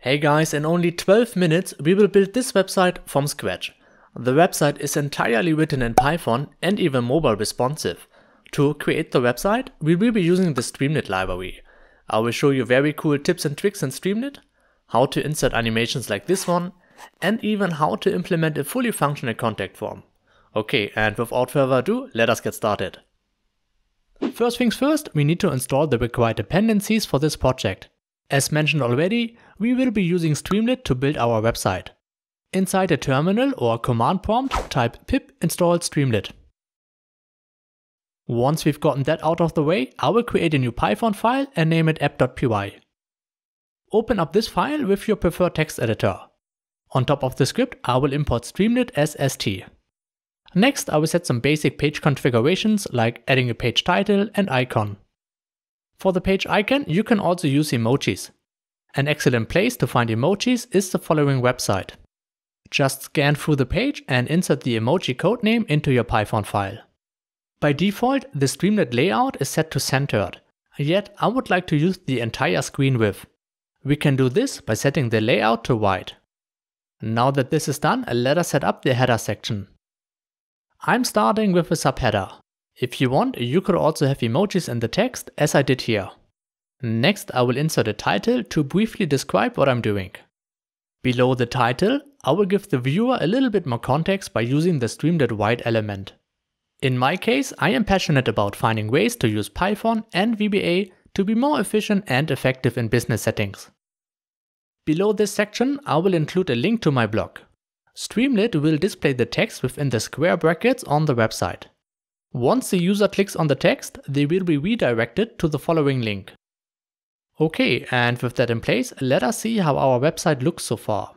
Hey guys, in only 12 minutes we will build this website from scratch. The website is entirely written in Python and even mobile responsive. To create the website, we will be using the Streamlit library. I will show you very cool tips and tricks in Streamlit, how to insert animations like this one, and even how to implement a fully functional contact form. Okay, and without further ado, let us get started. First things first, we need to install the required dependencies for this project. As mentioned already, we will be using Streamlit to build our website. Inside a terminal or command prompt, type pip install streamlit. Once we've gotten that out of the way, I will create a new Python file and name it app.py. Open up this file with your preferred text editor. On top of the script, I will import Streamlit as ST. Next, I will set some basic page configurations like adding a page title and icon. For the page icon, you can also use emojis. An excellent place to find emojis is the following website. Just scan through the page and insert the emoji code name into your Python file. By default, the Streamlit layout is set to centered, yet I would like to use the entire screen width. We can do this by setting the layout to wide. Now that this is done, let us set up the header section. I'm starting with a subheader. If you want, you could also have emojis in the text as I did here. Next I will insert a title to briefly describe what I'm doing. Below the title, I will give the viewer a little bit more context by using the stream.wide element. In my case, I am passionate about finding ways to use Python and VBA to be more efficient and effective in business settings. Below this section, I will include a link to my blog. Streamlit will display the text within the square brackets on the website. Once the user clicks on the text, they will be redirected to the following link. Okay, and with that in place, let us see how our website looks so far.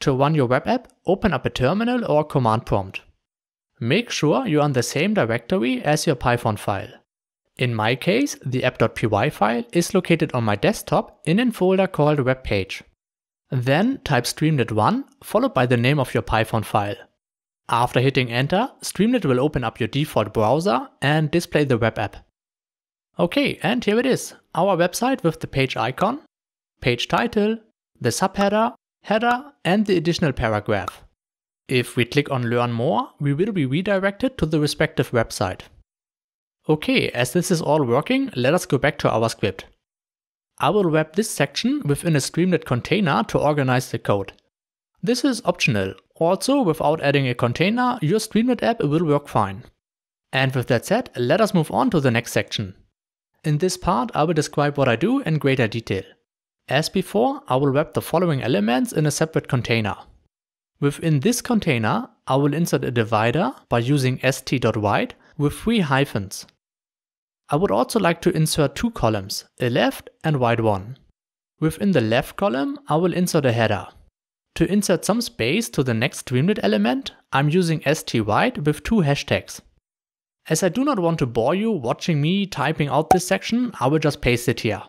To run your web app, open up a terminal or command prompt. Make sure you're in the same directory as your Python file. In my case, the app.py file is located on my desktop in a folder called webpage. Then type streamlit1 followed by the name of your Python file. After hitting enter, Streamlit will open up your default browser and display the web app. Okay, and here it is, our website with the page icon, page title, the subheader, header and the additional paragraph. If we click on learn more, we will be redirected to the respective website. Okay, as this is all working, let us go back to our script. I will wrap this section within a Streamlit container to organize the code. This is optional. Also, without adding a container, your Streamlit app will work fine. And with that said, let us move on to the next section. In this part, I will describe what I do in greater detail. As before, I will wrap the following elements in a separate container. Within this container, I will insert a divider by using st.wide with three hyphens. I would also like to insert two columns, a left and right one. Within the left column, I will insert a header. To insert some space to the next Streamlit element, I'm using wide with two hashtags. As I do not want to bore you watching me typing out this section, I will just paste it here.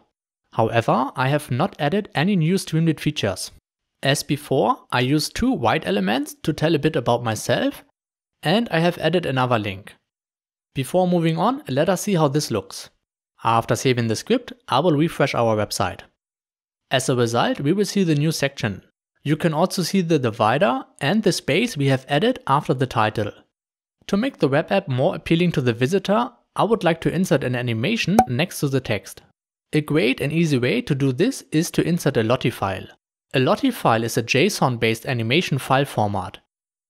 However, I have not added any new Streamlit features. As before, I use two white elements to tell a bit about myself, and I have added another link. Before moving on, let us see how this looks. After saving the script, I will refresh our website. As a result, we will see the new section, you can also see the divider and the space we have added after the title. To make the web app more appealing to the visitor, I would like to insert an animation next to the text. A great and easy way to do this is to insert a Lottie file. A Lottie file is a JSON-based animation file format.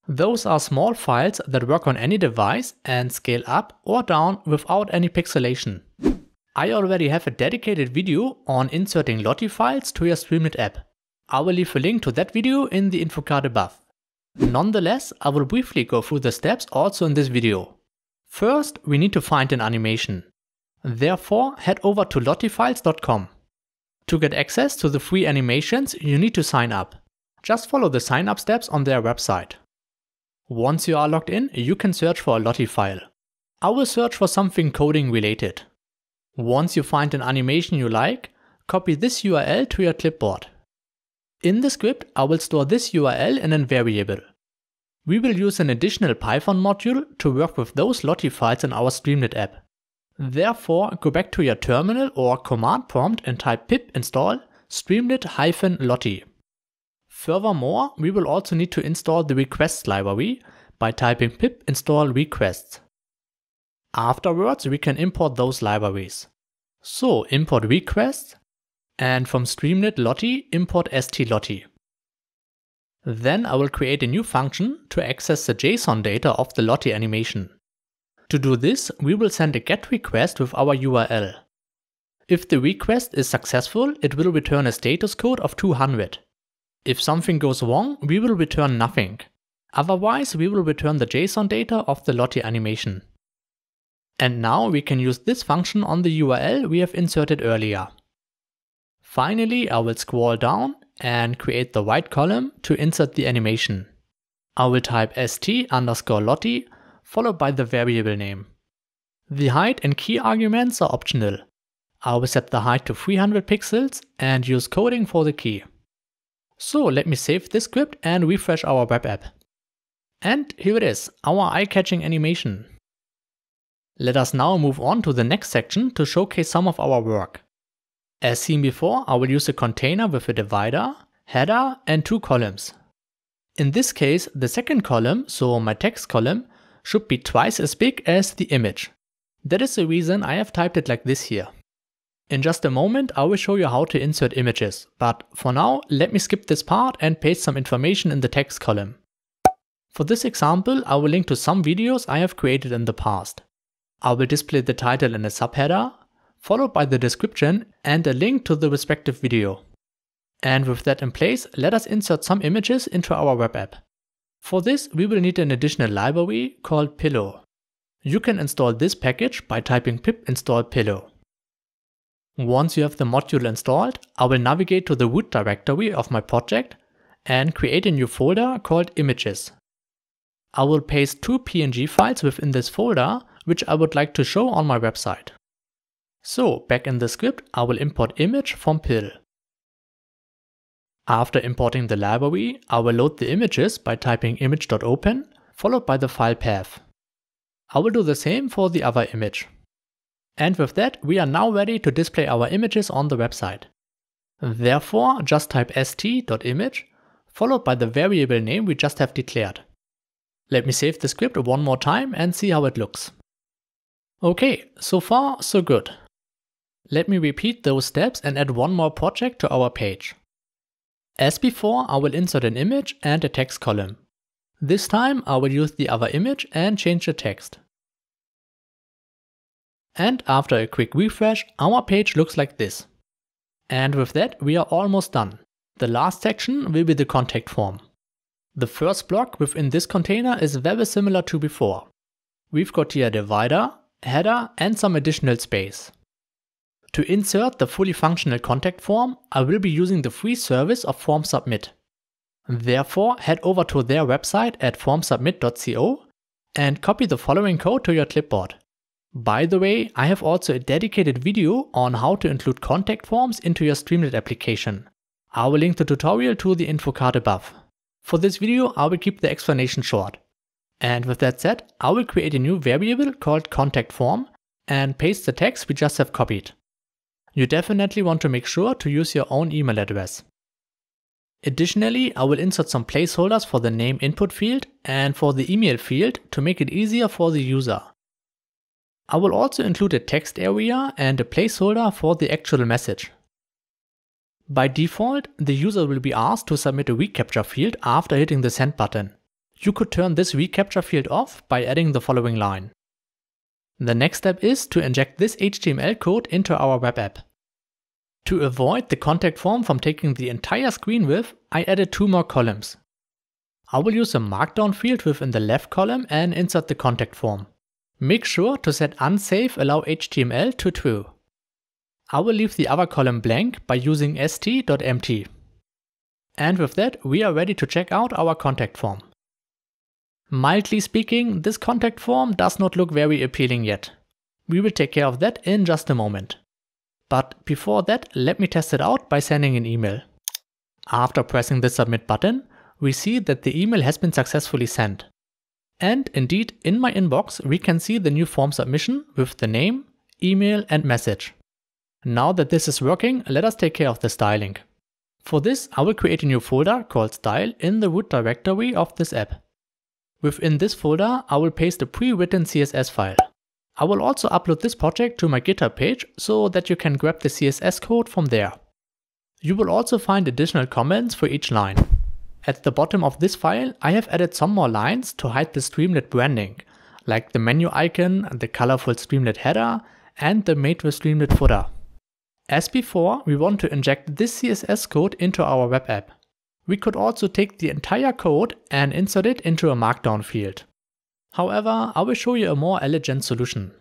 Those are small files that work on any device and scale up or down without any pixelation. I already have a dedicated video on inserting Lottie files to your Streamlit app. I will leave a link to that video in the info card above. Nonetheless, I will briefly go through the steps also in this video. First, we need to find an animation. Therefore, head over to lottifiles.com. To get access to the free animations, you need to sign up. Just follow the sign up steps on their website. Once you are logged in, you can search for a Lottie file. I will search for something coding related. Once you find an animation you like, copy this URL to your clipboard. In the script, I will store this URL in a variable. We will use an additional Python module to work with those Lottie files in our Streamlit app. Therefore, go back to your terminal or command prompt and type pip install streamlit-lottie. Furthermore, we will also need to install the requests library by typing pip install requests. Afterwards, we can import those libraries. So import requests and from streamlit Lottie, import stlottie. Then I will create a new function to access the JSON data of the Lottie animation. To do this, we will send a get request with our URL. If the request is successful, it will return a status code of 200. If something goes wrong, we will return nothing. Otherwise, we will return the JSON data of the Lottie animation. And now we can use this function on the URL we have inserted earlier. Finally, I will scroll down and create the white column to insert the animation. I will type st underscore Lottie followed by the variable name. The height and key arguments are optional. I will set the height to 300 pixels and use coding for the key. So let me save this script and refresh our web app. And here it is, our eye-catching animation. Let us now move on to the next section to showcase some of our work. As seen before, I will use a container with a divider, header and two columns. In this case, the second column, so my text column, should be twice as big as the image. That is the reason I have typed it like this here. In just a moment I will show you how to insert images, but for now let me skip this part and paste some information in the text column. For this example I will link to some videos I have created in the past. I will display the title in a subheader, followed by the description and a link to the respective video. And with that in place, let us insert some images into our web app. For this, we will need an additional library called Pillow. You can install this package by typing pip install pillow. Once you have the module installed, I will navigate to the root directory of my project and create a new folder called images. I will paste two PNG files within this folder, which I would like to show on my website. So back in the script, I will import image from pill. After importing the library, I will load the images by typing image.open followed by the file path. I will do the same for the other image. And with that, we are now ready to display our images on the website. Therefore, just type st.image followed by the variable name we just have declared. Let me save the script one more time and see how it looks. Okay, so far so good. Let me repeat those steps and add one more project to our page. As before, I will insert an image and a text column. This time I will use the other image and change the text. And after a quick refresh, our page looks like this. And with that, we are almost done. The last section will be the contact form. The first block within this container is very similar to before. We've got here a divider, header and some additional space. To insert the fully functional contact form, I will be using the free service of FormSubmit. Therefore, head over to their website at formsubmit.co and copy the following code to your clipboard. By the way, I have also a dedicated video on how to include contact forms into your Streamlit application. I will link the tutorial to the info card above. For this video, I will keep the explanation short. And with that said, I will create a new variable called contact form and paste the text we just have copied. You definitely want to make sure to use your own email address. Additionally, I will insert some placeholders for the name input field and for the email field to make it easier for the user. I will also include a text area and a placeholder for the actual message. By default, the user will be asked to submit a recapture field after hitting the send button. You could turn this recapture field off by adding the following line. The next step is to inject this HTML code into our web app. To avoid the contact form from taking the entire screen with, I added two more columns. I will use a markdown field within the left column and insert the contact form. Make sure to set unsafe allow HTML to true. I will leave the other column blank by using st.mt. And with that, we are ready to check out our contact form. Mildly speaking, this contact form does not look very appealing yet. We will take care of that in just a moment. But before that, let me test it out by sending an email. After pressing the submit button, we see that the email has been successfully sent. And indeed, in my inbox, we can see the new form submission with the name, email and message. Now that this is working, let us take care of the styling. For this, I will create a new folder called style in the root directory of this app. Within this folder, I will paste the pre-written CSS file. I will also upload this project to my GitHub page so that you can grab the CSS code from there. You will also find additional comments for each line. At the bottom of this file, I have added some more lines to hide the Streamlit branding, like the menu icon, the colorful Streamlit header, and the made with Streamlit footer. As before, we want to inject this CSS code into our web app. We could also take the entire code and insert it into a markdown field. However, I will show you a more elegant solution.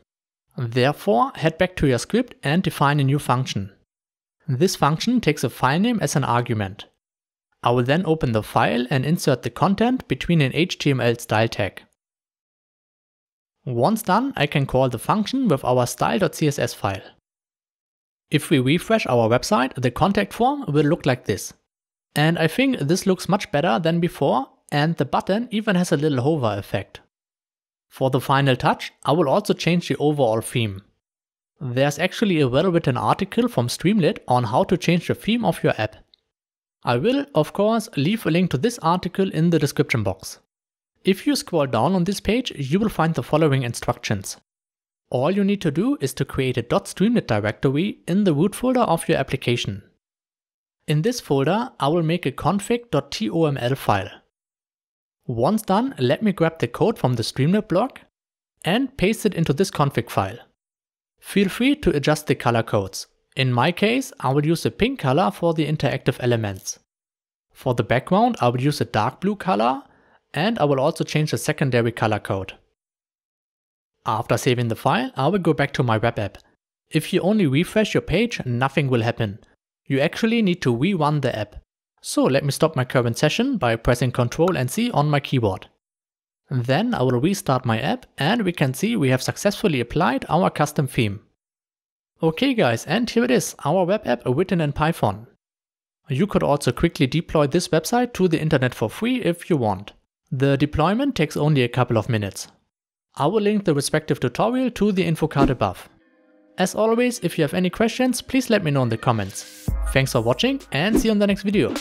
Therefore, head back to your script and define a new function. This function takes a file name as an argument. I will then open the file and insert the content between an HTML style tag. Once done, I can call the function with our style.css file. If we refresh our website, the contact form will look like this. And I think this looks much better than before and the button even has a little hover effect. For the final touch, I will also change the overall theme. There's actually a well-written article from Streamlit on how to change the theme of your app. I will, of course, leave a link to this article in the description box. If you scroll down on this page, you will find the following instructions. All you need to do is to create a .streamlit directory in the root folder of your application. In this folder, I will make a config.toml file. Once done, let me grab the code from the Streamlit blog and paste it into this config file. Feel free to adjust the color codes. In my case, I will use a pink color for the interactive elements. For the background, I will use a dark blue color and I will also change the secondary color code. After saving the file, I will go back to my web app. If you only refresh your page, nothing will happen. You actually need to rerun the app. So let me stop my current session by pressing Ctrl and C on my keyboard. Then I will restart my app and we can see we have successfully applied our custom theme. Okay guys, and here it is, our web app written in Python. You could also quickly deploy this website to the internet for free if you want. The deployment takes only a couple of minutes. I will link the respective tutorial to the info card above. As always, if you have any questions, please let me know in the comments. Thanks for watching and see you on the next video.